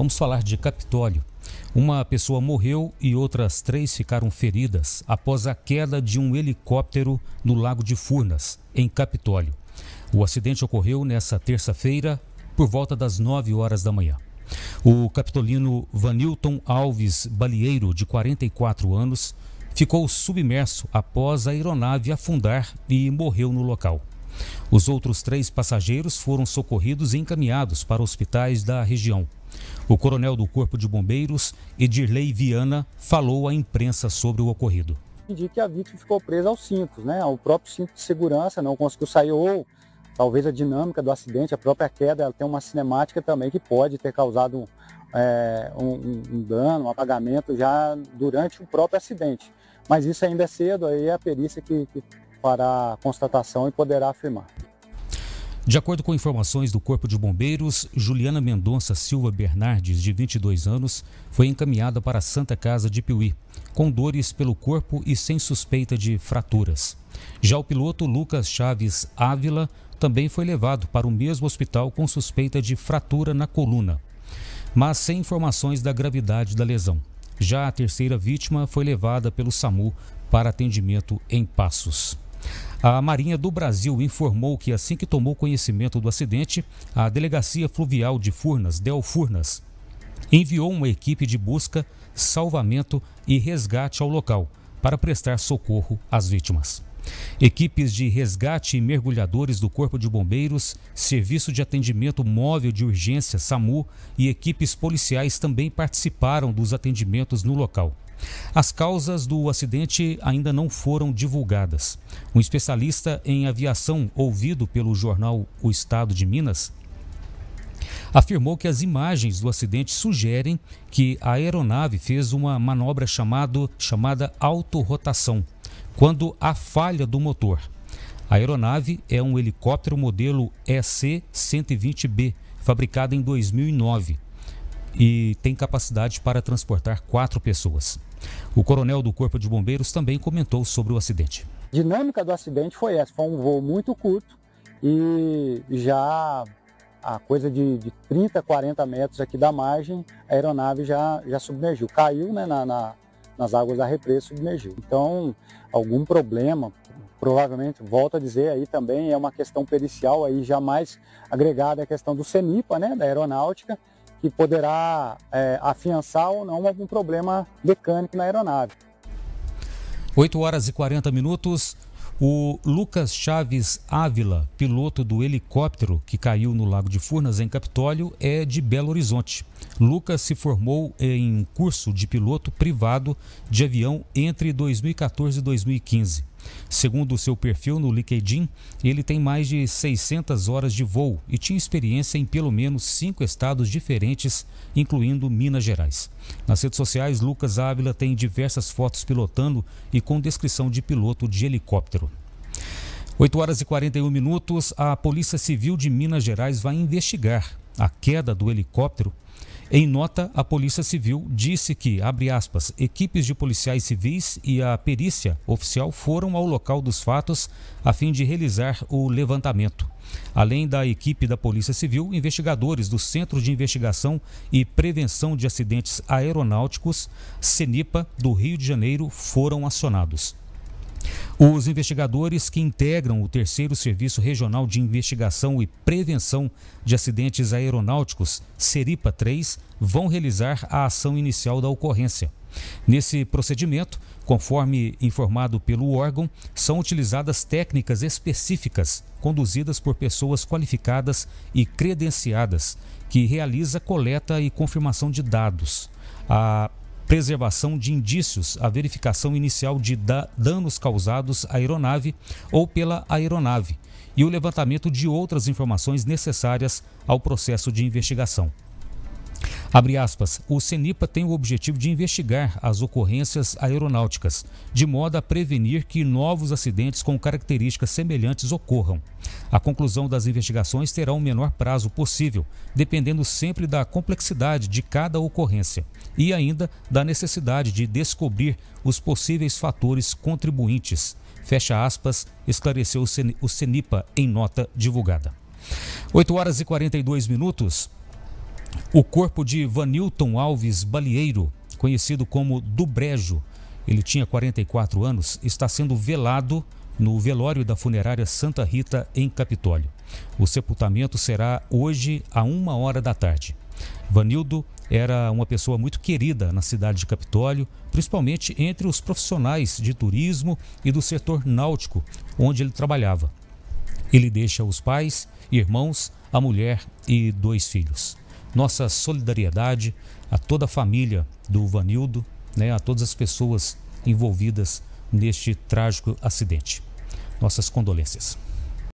Vamos falar de Capitólio. Uma pessoa morreu e outras três ficaram feridas após a queda de um helicóptero no Lago de Furnas, em Capitólio. O acidente ocorreu nesta terça-feira, por volta das 9 horas da manhã. O capitolino Vanilton Alves Balieiro, de 44 anos, ficou submerso após a aeronave afundar e morreu no local. Os outros três passageiros foram socorridos e encaminhados para hospitais da região. O coronel do Corpo de Bombeiros, Edirley Viana, falou à imprensa sobre o ocorrido. Indiquei que a vítima ficou presa aos cintos, né? O próprio cinto de segurança, não conseguiu sair ou talvez a dinâmica do acidente, a própria queda, ela tem uma cinemática também que pode ter causado é, um, um, dano, um apagamento já durante o próprio acidente. Mas isso ainda é cedo, aí é a perícia que, que fará a constatação e poderá afirmar. De acordo com informações do Corpo de Bombeiros, Juliana Mendonça Silva Bernardes, de 22 anos, foi encaminhada para a Santa Casa de Piuí, com dores pelo corpo e sem suspeita de fraturas. Já o piloto Lucas Chaves Ávila também foi levado para o mesmo hospital com suspeita de fratura na coluna, mas sem informações da gravidade da lesão. Já a terceira vítima foi levada pelo SAMU para atendimento em Passos. A Marinha do Brasil informou que assim que tomou conhecimento do acidente, a Delegacia Fluvial de Furnas, Del Furnas, enviou uma equipe de busca, salvamento e resgate ao local para prestar socorro às vítimas. Equipes de resgate e mergulhadores do Corpo de Bombeiros, Serviço de Atendimento Móvel de Urgência, SAMU, e equipes policiais também participaram dos atendimentos no local. As causas do acidente ainda não foram divulgadas. Um especialista em aviação ouvido pelo jornal O Estado de Minas afirmou que as imagens do acidente sugerem que a aeronave fez uma manobra chamado, chamada autorrotação, quando há falha do motor. A aeronave é um helicóptero modelo EC-120B, fabricado em 2009 e tem capacidade para transportar quatro pessoas. O coronel do Corpo de Bombeiros também comentou sobre o acidente. A dinâmica do acidente foi essa: foi um voo muito curto e já a coisa de, de 30, 40 metros aqui da margem, a aeronave já, já submergiu. Caiu né, na, na, nas águas da represa, submergiu. Então, algum problema, provavelmente, volto a dizer aí também, é uma questão pericial aí jamais agregada à questão do CENIPA, né, da aeronáutica, que poderá é, afiançar ou não algum problema mecânico na aeronave. 8 horas e 40 minutos. O Lucas Chaves Ávila, piloto do helicóptero que caiu no Lago de Furnas, em Capitólio, é de Belo Horizonte. Lucas se formou em um curso de piloto privado de avião entre 2014 e 2015. Segundo o seu perfil no LinkedIn, ele tem mais de 600 horas de voo e tinha experiência em pelo menos cinco estados diferentes, incluindo Minas Gerais. Nas redes sociais, Lucas Ávila tem diversas fotos pilotando e com descrição de piloto de helicóptero. 8 horas e 41 minutos, a Polícia Civil de Minas Gerais vai investigar a queda do helicóptero em nota, a Polícia Civil disse que, abre aspas, equipes de policiais civis e a perícia oficial foram ao local dos fatos a fim de realizar o levantamento. Além da equipe da Polícia Civil, investigadores do Centro de Investigação e Prevenção de Acidentes Aeronáuticos, CENIPA, do Rio de Janeiro, foram acionados. Os investigadores que integram o terceiro Serviço Regional de Investigação e Prevenção de Acidentes Aeronáuticos, Seripa 3, vão realizar a ação inicial da ocorrência. Nesse procedimento, conforme informado pelo órgão, são utilizadas técnicas específicas conduzidas por pessoas qualificadas e credenciadas, que realiza coleta e confirmação de dados. A preservação de indícios, a verificação inicial de danos causados à aeronave ou pela aeronave e o levantamento de outras informações necessárias ao processo de investigação. Abre aspas, o CENIPA tem o objetivo de investigar as ocorrências aeronáuticas, de modo a prevenir que novos acidentes com características semelhantes ocorram. A conclusão das investigações terá o menor prazo possível, dependendo sempre da complexidade de cada ocorrência e ainda da necessidade de descobrir os possíveis fatores contribuintes. Fecha aspas, esclareceu o CENIPA em nota divulgada. 8 horas e 42 minutos. O corpo de Vanilton Alves Balieiro, conhecido como Dubrejo, ele tinha 44 anos, está sendo velado no velório da funerária Santa Rita, em Capitólio. O sepultamento será hoje, a uma hora da tarde. Vanildo era uma pessoa muito querida na cidade de Capitólio, principalmente entre os profissionais de turismo e do setor náutico, onde ele trabalhava. Ele deixa os pais, irmãos, a mulher e dois filhos. Nossa solidariedade a toda a família do Vanildo, né, a todas as pessoas envolvidas neste trágico acidente. Nossas condolências.